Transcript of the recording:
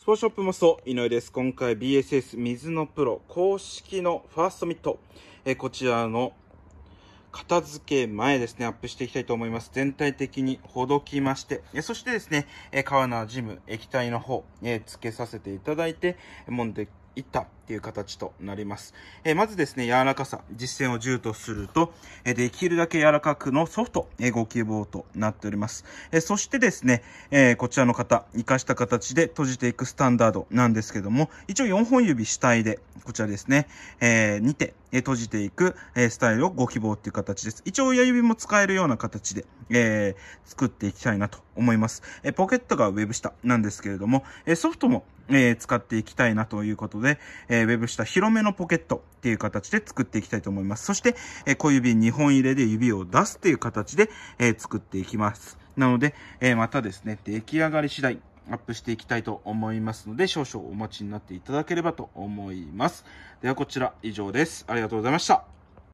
スポーツショップもスト井上です。今回 BSS 水のプロ公式のファーストミット、えこちらの片付け前ですね、アップしていきたいと思います。全体的にほどきまして、えそしてですね、え川名ジム液体の方、えつけさせていただいて、揉んでいったっていう形となります。えまずですね、柔らかさ、実践を10とすると、えできるだけ柔らかくのソフト、えご希望となっております。えそしてですね、えこちらの方、活かした形で閉じていくスタンダードなんですけども、一応4本指主体で、こちらですね、え2手、え閉じていく、えスタイルをご希望っていう形です。一応親指も使えるような形で、え作っていきたいなと思います。えポケットがウェブ下なんですけれども、えソフトも、え使っていきたいなということで、ええー、ウェブした広めのポケットっていう形で作っていきたいと思います。そして、えー、小指2本入れで指を出すっていう形で、えー、作っていきます。なので、えまたですね、出来上がり次第、アップしていきたいと思いますので、少々お待ちになっていただければと思います。ではこちら以上です。ありがとうございました。